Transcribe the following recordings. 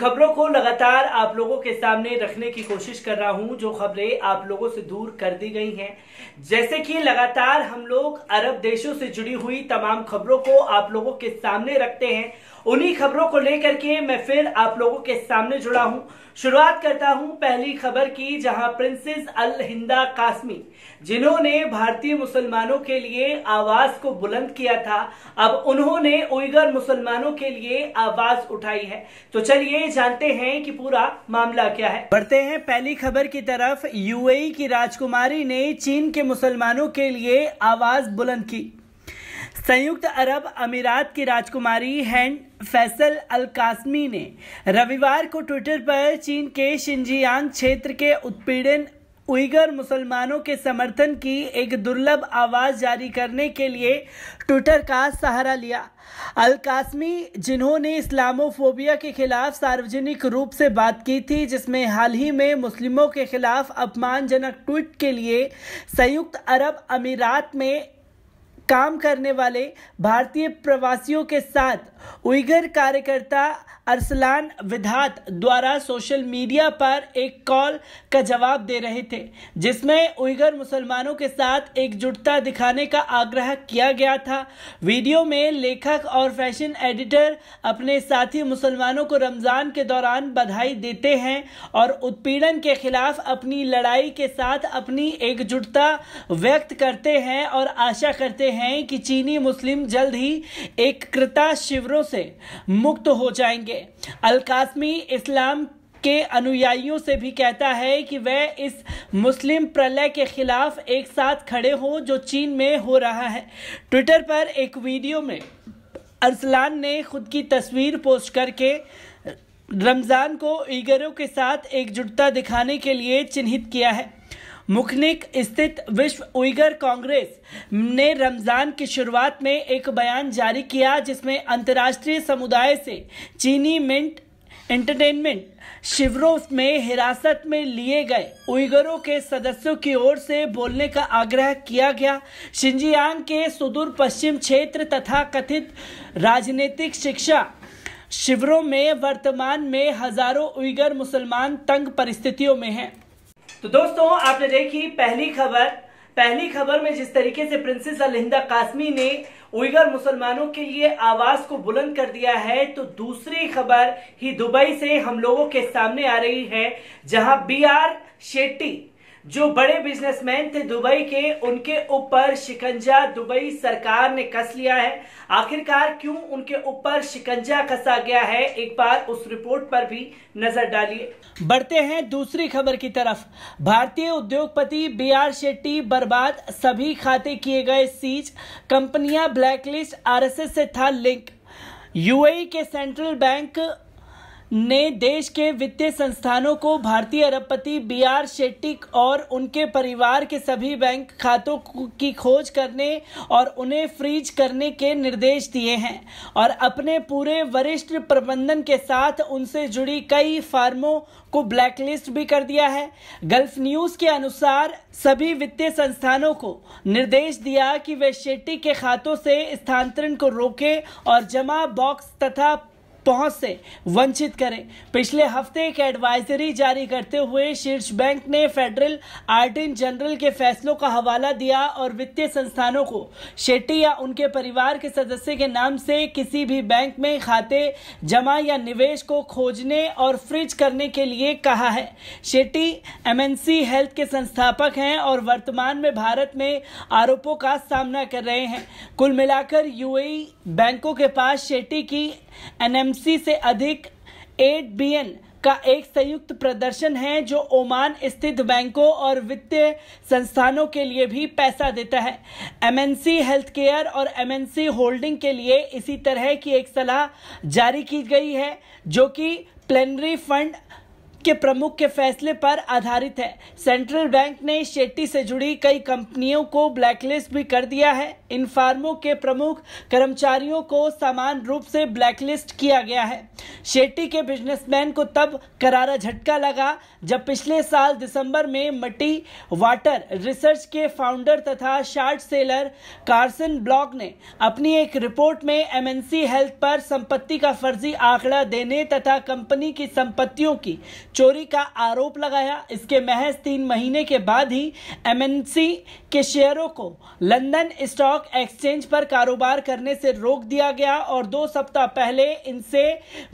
खबरों को लगातार आप लोगों के सामने रखने की कोशिश कर रहा हूं जो खबरें आप लोगों से दूर कर दी गई हैं जैसे कि लगातार हम लोग अरब देशों से जुड़ी हुई तमाम खबरों को आप लोगों के सामने रखते हैं उन्हीं खबरों को लेकर के मैं फिर आप लोगों के सामने जुड़ा हूं शुरुआत करता हूं पहली खबर की जहां प्रिंसेस अल हिंदा कासमी जिन्होंने भारतीय मुसलमानों के लिए आवाज को बुलंद किया था अब उन्होंने उइगर मुसलमानों के लिए आवाज उठाई है तो चलिए जानते हैं कि पूरा मामला क्या है बढ़ते हैं पहली खबर की तरफ यूएई की राजकुमारी ने चीन के मुसलमानों के लिए आवाज बुलंद की संयुक्त अरब अमीरात की राजकुमारी हैंड फैसल अल कासमी ने रविवार को ट्विटर पर चीन के शिंजियांग क्षेत्र के उत्पीड़न उइगर मुसलमानों के समर्थन की एक दुर्लभ आवाज़ जारी करने के लिए ट्विटर का सहारा लिया अल कासमी जिन्होंने इस्लामोफोबिया के खिलाफ सार्वजनिक रूप से बात की थी जिसमें हाल ही में मुस्लिमों के खिलाफ अपमानजनक ट्वीट के लिए संयुक्त अरब अमीरात में काम करने वाले भारतीय प्रवासियों के साथ उइगर कार्यकर्ता अरसलान विधात द्वारा सोशल मीडिया पर एक कॉल का जवाब दे रहे थे जिसमें उइगर मुसलमानों के साथ एकजुटता दिखाने का आग्रह किया गया था वीडियो में लेखक और फैशन एडिटर अपने साथी मुसलमानों को रमज़ान के दौरान बधाई देते हैं और उत्पीड़न के खिलाफ अपनी लड़ाई के साथ अपनी एकजुटता व्यक्त करते हैं और आशा करते हैं कि चीनी मुस्लिम जल्द ही एककृता शिविरों से मुक्त हो जाएंगे अलकासमी इस्लाम के अनुयायियों से भी कहता है कि वह इस मुस्लिम प्रलय के खिलाफ एक साथ खड़े हों जो चीन में हो रहा है ट्विटर पर एक वीडियो में अरसलान ने खुद की तस्वीर पोस्ट करके रमज़ान को ईगरों के साथ एकजुटता दिखाने के लिए चिन्हित किया है मुखनिक स्थित विश्व उइगर कांग्रेस ने रमजान की शुरुआत में एक बयान जारी किया जिसमें अंतर्राष्ट्रीय समुदाय से चीनी मिंट एंटरटेनमेंट शिविरों में हिरासत में लिए गए उइगरों के सदस्यों की ओर से बोलने का आग्रह किया गया शिंजियांग के सुदूर पश्चिम क्षेत्र तथा कथित राजनीतिक शिक्षा शिविरों में वर्तमान में हजारों उइगर मुसलमान तंग परिस्थितियों में हैं तो दोस्तों आपने देखी पहली खबर पहली खबर में जिस तरीके से प्रिंसेस अलहिंदा कासमी ने उइगर मुसलमानों के लिए आवाज को बुलंद कर दिया है तो दूसरी खबर ही दुबई से हम लोगों के सामने आ रही है जहां बी आर शेट्टी जो बड़े बिजनेसमैन थे दुबई के उनके ऊपर शिकंजा दुबई सरकार ने कस लिया है आखिरकार क्यों उनके ऊपर शिकंजा कसा गया है एक बार उस रिपोर्ट पर भी नजर डालिए बढ़ते हैं दूसरी खबर की तरफ भारतीय उद्योगपति बी आर शेट्टी बर्बाद सभी खाते किए गए सीज कंपनियां ब्लैकलिस्ट एस से था लिंक यूएई e के सेंट्रल बैंक ने देश के वित्तीय संस्थानों को भारतीय अरबपति बी आर शेट्टी और उनके परिवार के सभी बैंक खातों की खोज करने और उन्हें फ्रीज करने के निर्देश दिए हैं और अपने पूरे वरिष्ठ प्रबंधन के साथ उनसे जुड़ी कई फार्मों को ब्लैकलिस्ट भी कर दिया है गल्फ न्यूज के अनुसार सभी वित्तीय संस्थानों को निर्देश दिया कि वे शेट्टी के खातों से स्थानांतरण को रोकें और जमा बॉक्स तथा पहुंच से वंचित करें पिछले हफ्ते एक एडवाइजरी जारी करते हुए शीर्ष बैंक ने फेडरल आर्टिन जनरल के फैसलों का हवाला दिया और वित्तीय संस्थानों को शेट्टी या उनके परिवार के सदस्य के नाम से किसी भी बैंक में खाते जमा या निवेश को खोजने और फ्रिज करने के लिए कहा है शेट्टी एमएनसी हेल्थ के संस्थापक हैं और वर्तमान में भारत में आरोपों का सामना कर रहे हैं कुल मिलाकर यूएई e बैंकों के पास शेट्टी की एनएमसी 250 से अधिक एट बीएन का एक संयुक्त प्रदर्शन है जो ओमान स्थित बैंकों और वित्तीय संस्थानों के लिए भी पैसा देता है एमएनसी हेल्थ केयर और एमएनसी होल्डिंग के लिए इसी तरह की एक सलाह जारी की गई है जो कि प्लेनरी फंड के प्रमुख के फैसले पर आधारित है सेंट्रल बैंक ने शेट्टी से जुड़ी कई कंपनियों को ब्लैकलिस्ट भी कर दिया है इन फार्मों के प्रमुख कर्मचारियों को समान रूप से ब्लैकलिस्ट किया गया है शेट्टी के बिजनेसमैन को तब करारा झटका लगा जब पिछले साल दिसंबर में मटी वाटर रिसर्च के फाउंडर तथा शार्ट सेलर कार्सन ब्लॉक ने अपनी एक रिपोर्ट में एमएनसी हेल्थ पर संपत्ति का फर्जी आंकड़ा देने तथा कंपनी की संपत्तियों की चोरी का आरोप लगाया इसके महज तीन महीने के बाद ही एमएनसी के शेयरों को लंदन स्टॉक एक्सचेंज पर कारोबार करने से रोक दिया गया और दो सप्ताह पहले इनसे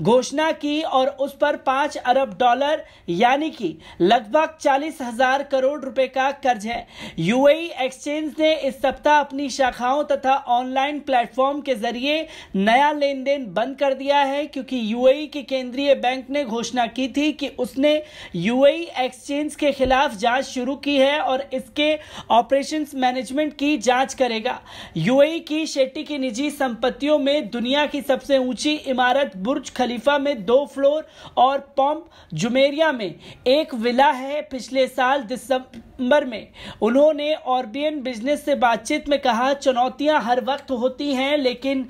घोषणा की और उस पर पांच अरब डॉलर यानी कि लगभग चालीस हजार करोड़ रुपए का कर्ज है यूएई एक्सचेंज e ने इस सप्ताह अपनी शाखाओं तथा ऑनलाइन प्लेटफॉर्म के जरिए नया लेन देन बंद कर दिया है क्योंकि यूएई e के केंद्रीय बैंक ने घोषणा की थी कि उसने यूएई एक्सचेंज के खिलाफ जांच शुरू की है और इसके ऑपरेशंस मैनेजमेंट की जांच करेगा यूएई की शेट्टी की निजी संपत्तियों में दुनिया की सबसे ऊंची इमारत बुर्ज खलीफा में दो फ्लोर और पंप जुमेरिया में एक विला है पिछले साल दिसंबर में उन्होंने ऑर्बियन बिजनेस से बातचीत में कहा चुनौतियां हर वक्त होती हैं लेकिन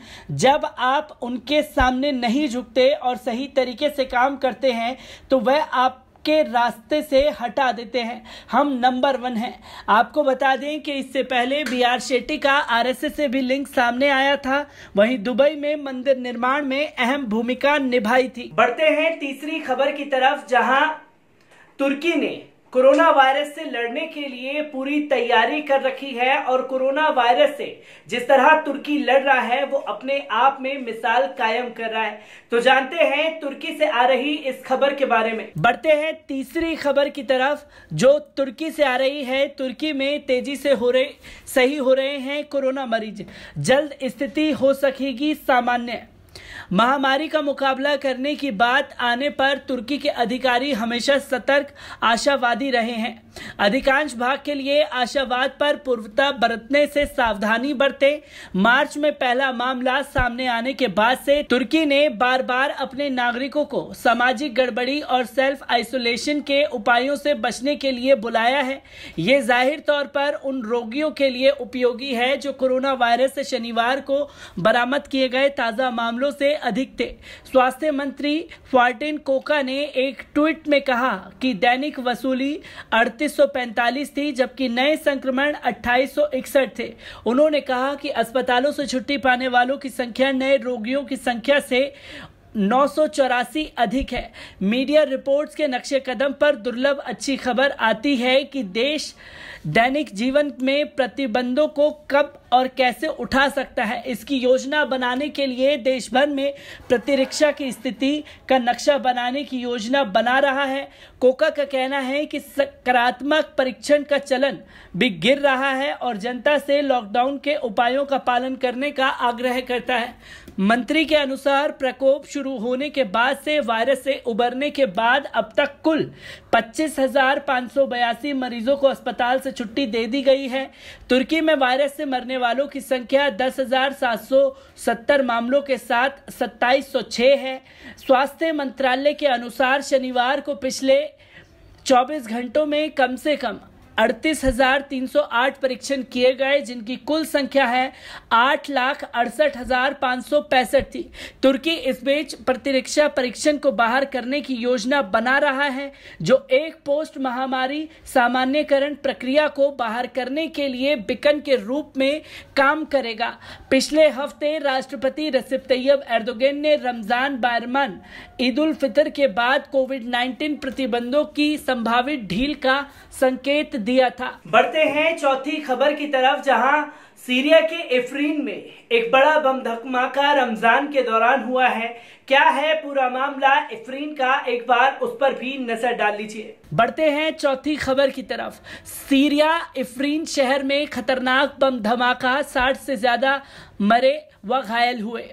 जब आप उनके सामने नहीं झुकते और सही तरीके से काम करते हैं तो वह आप के रास्ते से हटा देते हैं हम नंबर वन हैं आपको बता दें कि इससे पहले बी आर शेट्टी का आर एस एस से भी लिंक सामने आया था वहीं दुबई में मंदिर निर्माण में अहम भूमिका निभाई थी बढ़ते हैं तीसरी खबर की तरफ जहां तुर्की ने कोरोना वायरस से लड़ने के लिए पूरी तैयारी कर रखी है और कोरोना वायरस से जिस तरह तुर्की लड़ रहा है वो अपने आप में मिसाल कायम कर रहा है तो जानते हैं तुर्की से आ रही इस खबर के बारे में बढ़ते हैं तीसरी खबर की तरफ जो तुर्की से आ रही है तुर्की में तेजी से हो रहे सही हो रहे हैं कोरोना मरीज जल्द स्थिति हो सकेगी सामान्य महामारी का मुकाबला करने की बात आने पर तुर्की के अधिकारी हमेशा सतर्क आशावादी रहे हैं अधिकांश भाग के लिए आशावाद पर पूर्वता बरतने से सावधानी बरते मार्च में पहला मामला सामने आने के बाद से तुर्की ने बार बार अपने नागरिकों को सामाजिक गड़बड़ी और सेल्फ आइसोलेशन के उपायों से बचने के लिए बुलाया है ये जाहिर तौर पर उन रोगियों के लिए उपयोगी है जो कोरोना वायरस से शनिवार को बरामद किए गए ताज़ा मामलों से अधिक थे स्वास्थ्य मंत्री फॉर्टिन कोका ने एक ट्वीट में कहा कि दैनिक वसूली 3845 थी जबकि नए संक्रमण 2861 थे उन्होंने कहा कि अस्पतालों से छुट्टी पाने वालों की संख्या नए रोगियों की संख्या से नौ अधिक है मीडिया रिपोर्ट्स के नक्शे कदम पर दुर्लभ अच्छी खबर आती है कि देश दैनिक जीवन में प्रतिबंधों को कब और कैसे उठा सकता है इसकी योजना बनाने के लिए देश भर में प्रतिरक्षा की स्थिति का नक्शा बनाने की योजना बना रहा है कोका का कहना है कि सकारात्मक परीक्षण का चलन भी गिर रहा है और जनता से लॉकडाउन के उपायों का पालन करने का आग्रह करता है मंत्री के अनुसार प्रकोप शुरू होने के बाद से वायरस से उबरने के बाद अब तक कुल पच्चीस मरीजों को अस्पताल से छुट्टी दे दी गई है तुर्की में वायरस से मरने वालों की संख्या 10,770 मामलों के साथ 2706 है स्वास्थ्य मंत्रालय के अनुसार शनिवार को पिछले 24 घंटों में कम से कम अड़तीस हजार तीन सौ आठ परीक्षण किए गए जिनकी कुल संख्या है आठ लाख अड़सठ हजार पाँच सौ पैंसठ थी तुर्की इस बीच प्रतिरक्षा परीक्षण को बाहर करने की योजना बना रहा है जो एक पोस्ट महामारी सामान्यकरण प्रक्रिया को बाहर करने के लिए बिकन के रूप में काम करेगा पिछले हफ्ते राष्ट्रपति रसिप तैयब एर्दोगेन ने रमजान बारमान ईद उल फितर के बाद कोविड नाइन्टीन प्रतिबंधों की संभावित ढील का संकेत दिया था बढ़ते हैं चौथी खबर की तरफ जहां सीरिया के एफरीन में एक बड़ा बम धमाका रमजान के दौरान हुआ है क्या है पूरा मामला एफरीन का एक बार उस पर भी नजर डाल लीजिए बढ़ते हैं चौथी खबर की तरफ सीरिया एफरीन शहर में खतरनाक बम धमाका साठ से ज्यादा मरे व घायल हुए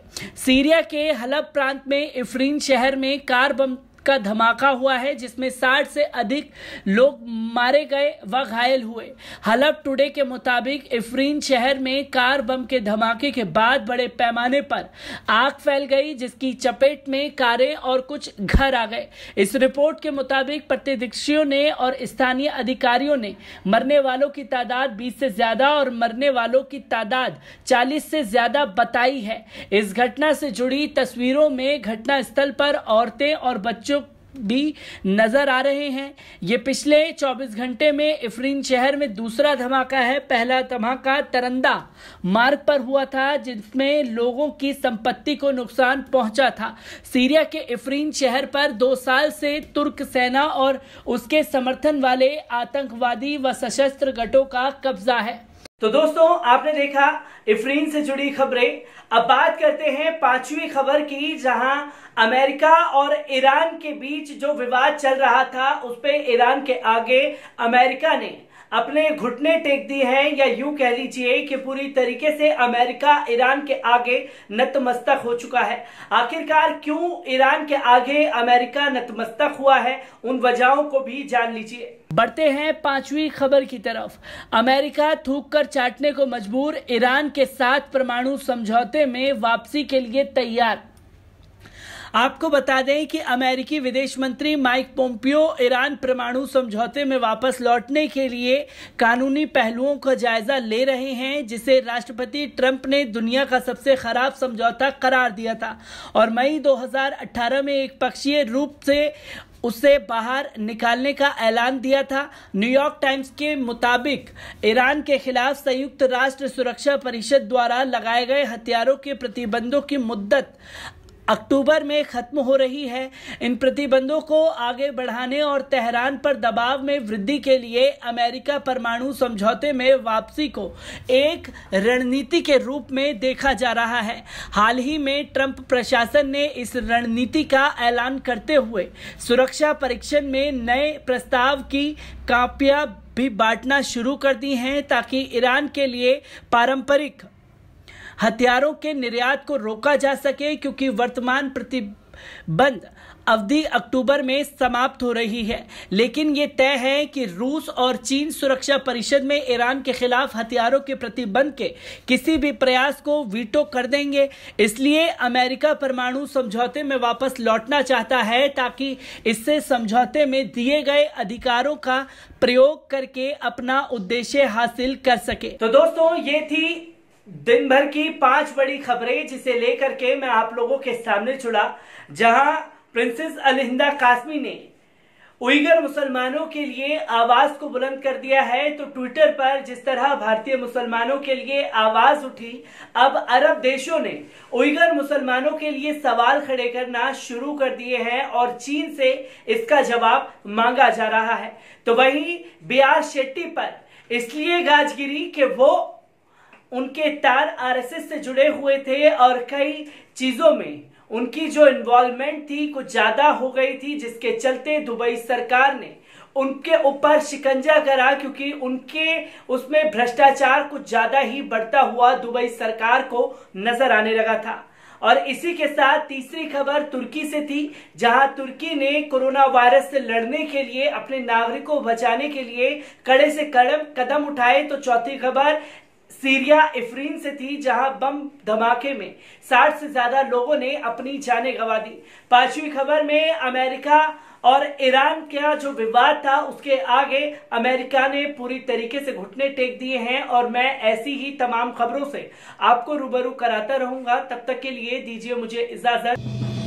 सीरिया के हलब प्रांत में एफरीन शहर में कार बम का धमाका हुआ है जिसमें 60 से अधिक लोग मारे गए व घायल हुए हलफ टुडे के मुताबिक इफरीन शहर में कार बम के धमाके के बाद बड़े पैमाने पर आग फैल गई जिसकी चपेट में कारें और कुछ घर आ गए इस रिपोर्ट के मुताबिक प्रतिदिक्षियों ने और स्थानीय अधिकारियों ने मरने वालों की तादाद 20 से ज्यादा और मरने वालों की तादाद चालीस से ज्यादा बताई है इस घटना से जुड़ी तस्वीरों में घटना स्थल पर औरतें और बच्चों भी नजर आ रहे हैं ये पिछले 24 घंटे में इफरीन शहर में दूसरा धमाका है पहला धमाका तरंदा मार्ग पर हुआ था जिसमें लोगों की संपत्ति को नुकसान पहुंचा था सीरिया के इफरीन शहर पर दो साल से तुर्क सेना और उसके समर्थन वाले आतंकवादी व सशस्त्र गटों का कब्जा है तो दोस्तों आपने देखा इफ्रीन से जुड़ी खबरें अब बात करते हैं पांचवी खबर की जहां अमेरिका और ईरान के बीच जो विवाद चल रहा था उस पर ईरान के आगे अमेरिका ने अपने घुटने टेक दी है या यूं कह लीजिए कि पूरी तरीके से अमेरिका ईरान के आगे नतमस्तक हो चुका है आखिरकार क्यों ईरान के आगे अमेरिका नतमस्तक हुआ है उन वजहों को भी जान लीजिए बढ़ते हैं पांचवी खबर की तरफ अमेरिका थूक कर चाटने को मजबूर ईरान के साथ परमाणु समझौते में वापसी के लिए तैयार आपको बता दें कि अमेरिकी विदेश मंत्री माइक पोम्पियो ईरान परमाणु समझौते में वापस लौटने के लिए कानूनी पहलुओं का जायजा ले रहे हैं जिसे राष्ट्रपति ट्रंप ने दुनिया का सबसे खराब समझौता करार दिया था और मई 2018 में एक पक्षीय रूप से उसे बाहर निकालने का ऐलान दिया था न्यूयॉर्क टाइम्स के मुताबिक ईरान के खिलाफ संयुक्त राष्ट्र सुरक्षा परिषद द्वारा लगाए गए हथियारों के प्रतिबंधों की मुद्दत अक्टूबर में खत्म हो रही है इन प्रतिबंधों को आगे बढ़ाने और तेहरान पर दबाव में वृद्धि के लिए अमेरिका परमाणु समझौते में वापसी को एक रणनीति के रूप में देखा जा रहा है हाल ही में ट्रंप प्रशासन ने इस रणनीति का ऐलान करते हुए सुरक्षा परीक्षण में नए प्रस्ताव की कापियां भी बांटना शुरू कर दी हैं ताकि ईरान के लिए पारंपरिक हथियारों के निर्यात को रोका जा सके क्योंकि वर्तमान प्रतिबंध अवधि अक्टूबर में समाप्त हो रही है लेकिन ये तय है कि रूस और चीन सुरक्षा परिषद में ईरान के खिलाफ हथियारों के प्रतिबंध के किसी भी प्रयास को वीटो कर देंगे इसलिए अमेरिका परमाणु समझौते में वापस लौटना चाहता है ताकि इससे समझौते में दिए गए अधिकारों का प्रयोग करके अपना उद्देश्य हासिल कर सके तो दोस्तों ये थी दिन भर की पांच बड़ी खबरें जिसे लेकर के मैं आप लोगों के सामने जुड़ा जहां प्रिंसेस अलहिंदा कासमी ने उइगर मुसलमानों के लिए आवाज को बुलंद कर दिया है तो ट्विटर पर जिस तरह भारतीय मुसलमानों के लिए आवाज उठी अब अरब देशों ने उइगर मुसलमानों के लिए सवाल खड़े करना शुरू कर दिए हैं और चीन से इसका जवाब मांगा जा रहा है तो वहीं ब्याज शेट्टी पर इसलिए गाजगिरी कि वो उनके तार आरएसएस से जुड़े हुए थे और कई चीज़ों में उनकी जो इन्वॉल्वमेंट थी कुछ ज़्यादा हो गई थी जिसके चलते दुबई सरकार ने उनके ऊपर शिकंजा करा क्योंकि उनके उसमें भ्रष्टाचार कुछ ज़्यादा ही बढ़ता हुआ दुबई सरकार को नजर आने लगा था और इसी के साथ तीसरी खबर तुर्की से थी जहां तुर्की ने कोरोना वायरस से लड़ने के लिए अपने नागरिकों को बचाने के लिए कड़े से कड़म कदम उठाए तो चौथी खबर सीरिया इफ्रीन से थी जहां बम धमाके में 60 से ज्यादा लोगों ने अपनी जानें गंवा दी पांचवी खबर में अमेरिका और ईरान का जो विवाद था उसके आगे अमेरिका ने पूरी तरीके से घुटने टेक दिए हैं और मैं ऐसी ही तमाम खबरों से आपको रूबरू कराता रहूंगा तब तक के लिए दीजिए मुझे इजाजत